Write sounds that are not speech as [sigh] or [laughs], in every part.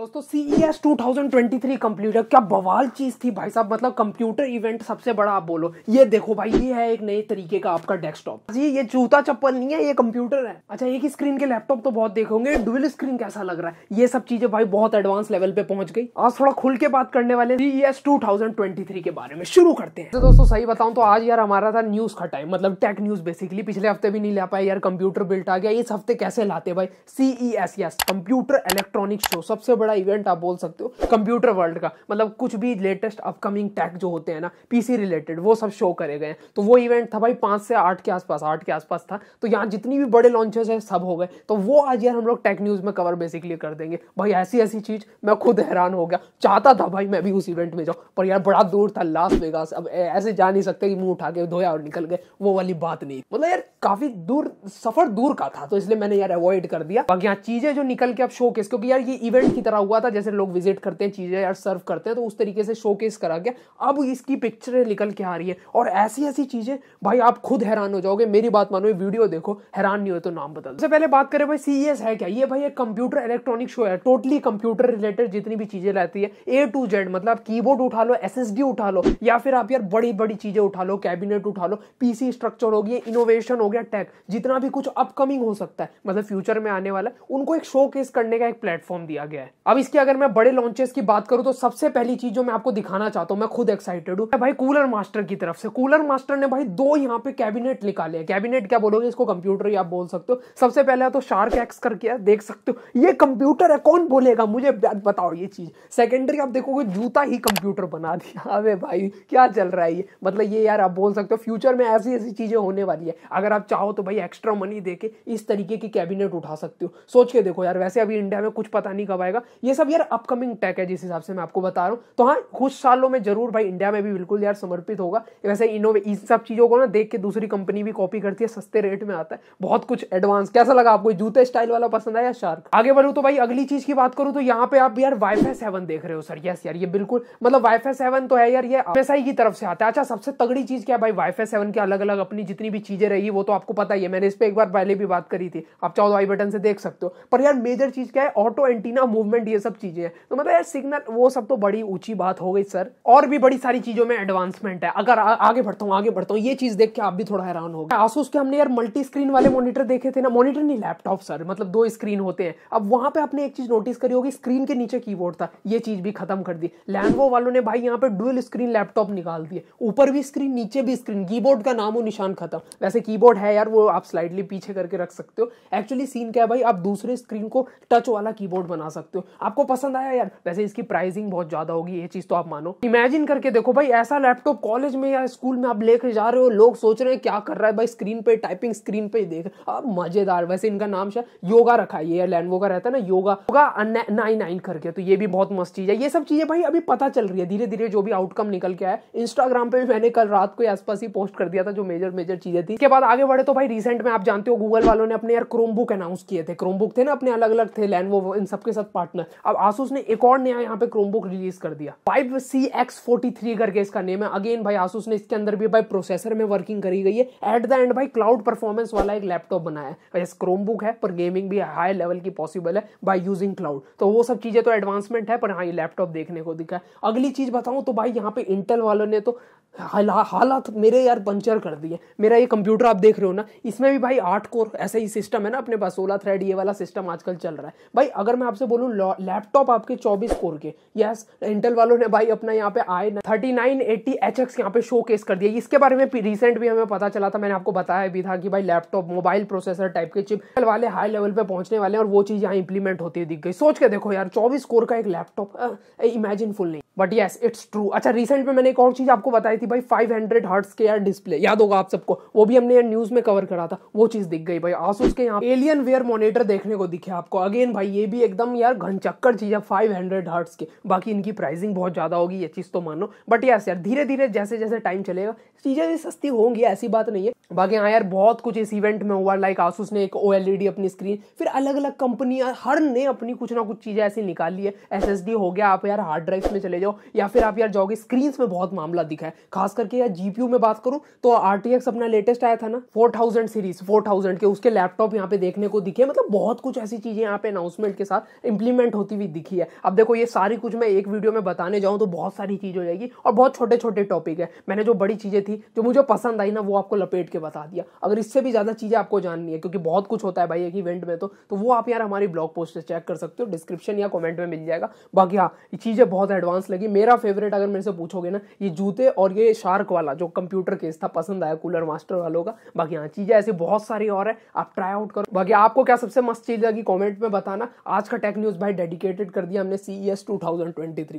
दोस्तों C E S two thousand twenty three computer क्या बवाल चीज थी भाई साहब मतलब कंप्यूटर इवेंट सबसे बड़ा आप बोलो ये देखो भाई ये है एक नए तरीके का आपका डेस्कटॉप जी ये जूता चप्पल नहीं है ये कंप्यूटर है अच्छा एक ही स्क्रीन के लैपटॉप तो बहुत देखोगे डुअल स्क्रीन कैसा लग रहा है ये सब चीजें भाई बहुत एडवांस लेवल पे पहुंच गई आज थोड़ा खुल के बात करने वाले C E S two thousand twenty three के बारे में शुरू करते हैं दोस्तों सही बताऊं तो आज यार हमारा था न्यूज का टाइम मतलब टेक न्यूज बेसिकली पिछले हफ्ते भी नहीं ला पाए यार कंप्यूटर बिल्ट आ गया इस हफ्ते कैसे लाते भाई C E S computer electronic show सबसे बड़ा बड़ा इवेंट आप बोल सकते हो कंप्यूटर वर्ल्ड का मतलब कुछ भी लेटेस्ट अपकमिंग टैक जो होते हैं ना पीसी रिलेटेड वो सब शो करे गए तो वो इवेंट था भाई पांच से आठ के आसपास आठ के आसपास था तो यहाँ जितनी भी बड़े लॉन्चेस है सब हो गए तो वो आज यार हम लोग टेक न्यूज़ में कवर बेसिकली कर देंगे भाई ऐसी ऐसी चीज़ मैं खुद हैरान हो गया चाहता था भाई मैं भी उस इवेंट में जाऊँ पर यार बड़ा दूर था लास्ट वेगास अब ऐसे जा नहीं सकते कि मुंह उठा के धोया और निकल गए वो वाली बात नहीं मतलब यार काफी दूर सफर दूर का था तो इसलिए मैंने यार अवॉइड कर दिया बाकी यहाँ चीजें जो निकल के अब शो केस क्योंकि यार ये इवेंट की तरह करा हुआ था जैसे लोग विजिट करते हैं चीज़ें यार सर्व करते हैं तो उस तरीके से शोकेस करा गया अब इसकी पिक्चरें निकल के आ रही है और ऐसी ऐसी चीज़ें भाई आप खुद हैरान हो जाओगे मेरी बात मानो ये वीडियो देखो हैरान नहीं हो तो नाम बदल सबसे पहले बात करें भाई सी e है क्या ये भाई एक कंप्यूटर इलेक्ट्रॉनिक शो है टोटली कंप्यूटर रिलेटेड जितनी भी चीज़ें रहती है ए टू जेड मतलब की उठा लो एस उठा लो या फिर आप यार बड़ी बड़ी चीज़ें उठा लो कैबिनेट उठा लो पीसी स्ट्रक्चर हो गया इनोवेशन हो गया टेक जितना भी कुछ अपकमिंग हो सकता है मतलब फ्यूचर में आने वाला उनको एक शो करने का एक प्लेटफॉर्म दिया गया है अब इसके अगर मैं बड़े लॉन्चेस की बात करूं तो सबसे पहली चीज जो मैं आपको दिखाना चाहता हूं मैं खुद एक्साइटेड हूं भाई कूलर मास्टर की तरफ से कूलर मास्टर ने भाई दो यहाँ पे कैबिनेट निकाले हैं कैबिनेट क्या बोलोगे इसको कंप्यूटर ही आप बोल सकते हो सबसे पहले तो शार्क एक्स करके देख सकते हो ये कंप्यूटर है कौन बोलेगा मुझे बताओ ये चीज सेकेंडरी आप देखोगे जूता ही कंप्यूटर बना दिया [laughs] अरे भाई क्या चल रहा है ये मतलब ये यार आप बोल सकते हो फ्यूचर में ऐसी ऐसी चीजें होने वाली है अगर आप चाहो तो भाई एक्स्ट्रा मनी दे के इस तरीके की कैबिनेट उठा सकते हो सोच के देखो यार वैसे अभी इंडिया में कुछ पता नहीं कब आएगा ये सब यार अपकमिंग टेक है जिस हिसाब से मैं आपको बता रहा हूँ तो हाँ कुछ सालों में जरूर भाई इंडिया में भी बिल्कुल यार समर्पित होगा वैसे इनोवे इन सब चीज़ों को ना देख के दूसरी कंपनी भी कॉपी करती है सस्ते रेट में आता है बहुत कुछ एडवांस कैसा लगा आपको जूते स्टाइल वाला पसंद आया शार्क आगे बढ़ू तो भाई अगली चीज की बात करूँ तो यहाँ पे आप यार वाईफाई सेवन देख रहे हो सर यस यार ये बिल्कुल मतलब वाईफाई सेवन तो है यार ये एसआई की तरफ से आता है अच्छा सबसे तगड़ी चीज क्या भाई वाईफाई सेवन के अलग अलग अपनी जितनी भी चीजें रही वो तो आपको पता ही है मैंने इस पर एक बार पहले भी बात करी थी आप चाहो वाई आई बटन से देख सकते हो पर यार मेजर चीज क्या है ऑटो एंटीना मूवमेंट ये सब चीज़ें हैं तो मतलब यार सिग्नल वो सब तो बड़ी ऊंची बात हो गई सर और भी बड़ी सारी चीज़ों में एडवांसमेंट है अगर आ, आगे बढ़ता हूँ आगे बढ़ता हूँ ये चीज़ देख के आप भी थोड़ा हैरान हो आसूस के हमने यार मल्टी स्क्रीन वाले मॉनिटर देखे थे ना मॉनिटर नहीं लैपटॉप सर मतलब दो स्क्रीन होते हैं अब वहां पे आपने एक चीज़ नोटिस करी होगी स्क्रीन के नीचे की था ये चीज़ भी खत्म कर दी लैंडवो वालों ने भाई यहाँ पे डुअल स्क्रीन लैपटॉप निकाल दिए ऊपर भी स्क्रीन नीचे भी स्क्रीन कीबोर्ड का नामो निशान खत्म वैसे कीबोर्ड है यार वो आप स्लाइडली पीछे करके रख सकते हो एक्चुअली सीन क्या है भाई आप दूसरे स्क्रीन को टच वाला कीबोर्ड बना सकते हो आपको पसंद आया यार वैसे इसकी प्राइसिंग बहुत ज्यादा होगी ये चीज तो आप मानो इमेजिन करके देखो भाई ऐसा लैपटॉप कॉलेज में या स्कूल में आप लेकर जा रहे हो लोग सोच रहे हैं क्या कर रहा है भाई स्क्रीन पे टाइपिंग स्क्रीन पे देख अब मजेदार वैसे इनका नाम शायद योगा रखा है ये लैंडवो का रहता है ना योगा होगा नाइन नाइन करके तो ये भी बहुत मस्त चीज है ये सब चीजें भाई अभी पता चल रही है धीरे धीरे जो भी आउटकम निकल के आया इंस्टाग्राम पे भी मैंने कल रात को आसपास ही पोस्ट कर दिया था जो मेजर मेजर चीजें थी इसके बाद आगे बढ़े तो भाई रिसेंट में आप जानते हो गूगल वालों ने अपने यार क्रोमबुक अनाउंस किए थे क्रोमबुक थे ना अपने अलग अलग थे लैंडवो इन सबके साथ पार्टनर अब आसूस ने एक और नया यहाँ पे क्रोमबुक रिलीज कर दिया five C X forty three करके इसका नेम है अगेन भाई आसूस ने इसके अंदर भी भाई प्रोसेसर में वर्किंग करी गई है एट द एंड भाई क्लाउड परफॉर्मेंस वाला एक लैपटॉप बनाया है क्रोमबुक है पर गेमिंग भी हाई लेवल की पॉसिबल है बाई यूजिंग क्लाउड तो वो सब चीजें तो एडवांसमेंट है पर हाँ ये लैपटॉप देखने को दिखा है अगली चीज बताऊं तो भाई यहाँ पे इंटेल वालों ने तो हाला हालात मेरे यार पंचर कर दिए मेरा ये कंप्यूटर आप देख रहे हो ना इसमें भी भाई आठ कोर ऐसा ही सिस्टम है ना अपने पास सोलह थ्रेड ये वाला सिस्टम आजकल चल रहा है भाई अगर मैं आपसे बोलूँ लैपटॉप आपके चौबीस कोर के यस इंटेल वालों ने भाई अपना यहाँ पे I thirty nine eighty H X यहाँ पे शो केस कर दिया इसके बारे में रिसेंट भी हमें पता चला था मैंने आपको बताया भी था कि भाई लैपटॉप मोबाइल प्रोसेसर टाइप के चिप वाले हाई लेवल पे पहुंचने वाले और वो चीज़ यहाँ इंप्लीमेंट होती दिख गई सोच के देखो यार चौबीस कोर का एक लैपटॉप इमेजिन फुल नहीं बट येस इट्स ट्रू अच्छा रिसेंट में मैंने एक और चीज़ आपको बताई थी भाई 500 हंड्रेड हर्ट्स के यार डिस्प्ले याद होगा आप सबको वो भी हमने न्यूज़ में कवर करा था वो चीज़ दिख गई भाई आसूस के यहाँ एलियन वेयर मॉनिटर देखने को दिखे आपको अगेन भाई ये भी एकदम यार घनचक्कर चीज़ है फाइव हंड्रेड हर्ट्स के बाकी इनकी प्राइसिंग बहुत ज़्यादा होगी ये चीज़ तो मानो बट यस यार धीरे धीरे जैसे जैसे टाइम चलेगा चीज़ें भी सस्ती होंगी ऐसी बात नहीं है बाकी हाँ यार बहुत कुछ इस इवेंट में हुआ लाइक आसूस ने एक ओ e अपनी स्क्रीन फिर अलग अलग कंपनियां हर ने अपनी कुछ ना कुछ चीज़ें ऐसी निकाली है एस हो गया आप यार हार्ड ड्राइव में चले जाओ हो या फिर आप यार जाओगे स्क्रीन में बहुत मामला दिखा है खास करके यार जीपीयू में बात करूं तो आरटीएक्स अपना लेटेस्ट आया था ना 4000 सीरीज 4000 के उसके लैपटॉप यहाँ पे देखने को दिखे मतलब बहुत कुछ ऐसी चीजें यहाँ पे अनाउंसमेंट के साथ इंप्लीमेंट होती हुई दिखी है अब देखो ये सारी कुछ मैं एक वीडियो में बताने जाऊं तो बहुत सारी चीज हो जाएगी और बहुत छोटे छोटे टॉपिक है मैंने जो बड़ी चीजें थी जो मुझे पसंद आई ना वो आपको लपेट के बता दिया अगर इससे भी ज्यादा चीजें आपको जाननी है क्योंकि बहुत कुछ होता है भाई एक इवेंट में तो, तो वो आप यार हमारी ब्लॉग पोस्ट चेक कर सकते हो डिस्क्रिप्शन या कॉमेंट में मिल जाएगा बाकी हाँ चीजें बहुत एडवांस मस्त लगी मेरा फेवरेट अगर मेरे से पूछोगे ना ये जूते और ये शार्क वाला जो कंप्यूटर केस था पसंद आया कूलर मास्टर वालों का बाकी हाँ चीज़ें ऐसी बहुत सारी और है आप ट्राई आउट करो बाकी आपको क्या सबसे मस्त चीज़ लगी कॉमेंट में बताना आज का टेक न्यूज़ भाई डेडिकेटेड कर दिया हमने सी एस e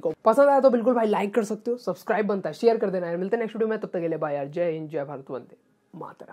को पसंद आया तो बिल्कुल भाई लाइक कर सकते हो सब्सक्राइब बनता है शेयर कर देना है मिलते नेक्स्ट वीडियो में तब तक के लिए बाय यार जय हिंद जय भारत वंदे मातरम